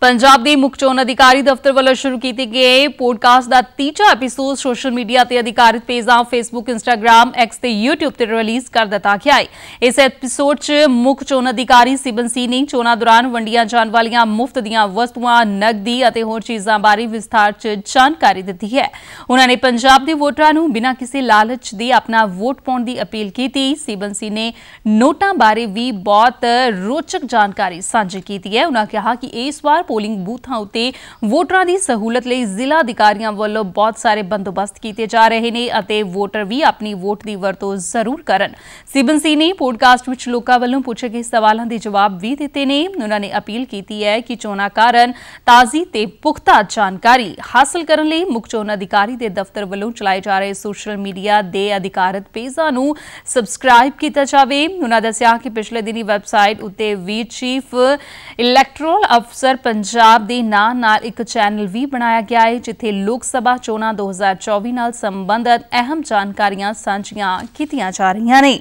ਪੰਜਾਬ ਦੇ ਮੁੱਖ ਚੋਣ ਅਧਿਕਾਰੀ ਦਫ਼ਤਰ ਵੱਲੋਂ ਸ਼ੁਰੂ ਕੀਤੀ ਗਈ ਪੋਡਕਾਸਟ ਦਾ ਤੀਜਾ ਐਪੀਸੋਡ ਸੋਸ਼ਲ ਮੀਡੀਆ ਤੇ ਅਧਿਕਾਰਿਤ ਪੇਜਾਂ ਫੇਸਬੁੱਕ ਇੰਸਟਾਗ੍ਰam ਐਕਸ ਤੇ YouTube ਤੇ ਰਿਲੀਜ਼ ਕਰ ਦਿੱਤਾ ਗਿਆ ਹੈ ਇਸ ਐਪੀਸੋਡ 'ਚ ਮੁੱਖ ਚੋਣ ਅਧਿਕਾਰੀ ਸਿਬਨ ਸਿੰਘ ਨੇ ਚੋਣਾਂ ਦੌਰਾਨ ਵੰਡੀਆਂ ਜਾਣ ਵਾਲੀਆਂ ਮੁਫਤ ਦੀਆਂ ਵਸਤੂਆਂ ਨਗਦੀ ਅਤੇ ਹੋਰ ਚੀਜ਼ਾਂ ਬਾਰੇ ਵਿਸਥਾਰ 'ਚ ਜਾਣਕਾਰੀ ਦਿੱਤੀ ਹੈ ਉਹਨਾਂ ਨੇ ਪੰਜਾਬ ਦੇ ਵੋਟਰਾਂ ਨੂੰ ਬਿਨਾਂ ਕਿਸੇ ਲਾਲਚ ਦੇ ਆਪਣਾ ਵੋਟ ਪਾਉਣ ਦੀ ਅਪੀਲ ਕੀਤੀ ਸਿਬਨ ਸਿੰਘ ਨੇ ਨੋਟਾਂ ਬਾਰੇ ਵੀ ਬਹੁਤ ਰੋਚਕ ਜਾਣਕਾਰੀ ਸਾਂਝੀ ਕੀਤੀ ਹੈ ਉਹਨਾਂ ਕਿਹਾ ਕਿ ਇਸ ਵਾਰ ਪੋਲਿੰਗ ਬੂਥਾਂ ਉਤੇ ਵੋਟਰਾਂ ਦੀ ਸਹੂਲਤ ਲਈ ਜ਼ਿਲ੍ਹਾ ਅਧਿਕਾਰੀਆਂ ਵੱਲੋਂ ਬਹੁਤ ਸਾਰੇ ਬੰਦੋਬਸਤ ਕੀਤੇ ਜਾ ਰਹੇ ਨੇ ਅਤੇ ਵੋਟਰ ਵੀ ਆਪਣੀ ਵੋਟ ਦੀ ਵਰਤੋਂ ਜ਼ਰੂਰ ਕਰਨ ਸਿਬਨ ਨੇ ਪੋਡਕਾਸਟ ਵਿੱਚ ਲੋਕਾਂ ਵੱਲੋਂ ਪੁੱਛੇ ਗਏ ਸਵਾਲਾਂ ਦੇ ਜਵਾਬ ਵੀ ਦਿੱਤੇ ਨੇ ਉਹਨਾਂ ਨੇ ਅਪੀਲ ਕੀਤੀ ਹੈ ਕਿ ਚੋਣਾਂ ਕਾਰਨ ਤਾਜ਼ੀ ਤੇ ਪੁਖਤਾ ਜਾਣਕਾਰੀ ਹਾਸਲ ਕਰਨ ਲਈ ਮੁੱਖ ਚੋਣ ਅਧਿਕਾਰੀ ਦੇ ਦਫ਼ਤਰ ਵੱਲੋਂ ਚਲਾਏ ਜਾ ਰਹੇ ਸੋਸ਼ਲ ਮੀਡੀਆ ਦੇ ਅਧਿਕਾਰਤ ਪੇਜਾਂ ਨੂੰ ਸਬਸਕ੍ਰਾਈਬ ਕੀਤਾ ਜਾਵੇ ਉਹਨਾਂ ਦੱਸਿਆ ਕਿ ਪਿਛਲੇ ਦਿਨੀ ਵੈਬਸਾਈਟ ਉੱਤੇ ਵੀ ਚੀਫ ਇਲੈਕਟਰਲ ਅਫਸਰ ਪੰਜਾਬ ਦੇ ਨਾਂ ਨਾਲ ਇੱਕ ਚੈਨਲ ਵੀ ਬਣਾਇਆ ਗਿਆ ਹੈ ਜਿੱਥੇ ਲੋਕ ਸਭਾ ਚੋਣਾਂ 2024 ਨਾਲ ਸੰਬੰਧਤ ਅਹਿਮ ਜਾਣਕਾਰੀਆਂ ਸਾਂਝੀਆਂ ਕੀਤੀਆਂ ਜਾ ਰਹੀਆਂ ਨੇ